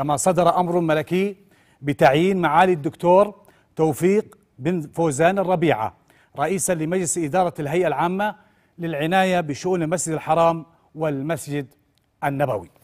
كما صدر أمر ملكي بتعيين معالي الدكتور توفيق بن فوزان الربيعة رئيسا لمجلس إدارة الهيئة العامة للعناية بشؤون المسجد الحرام والمسجد النبوي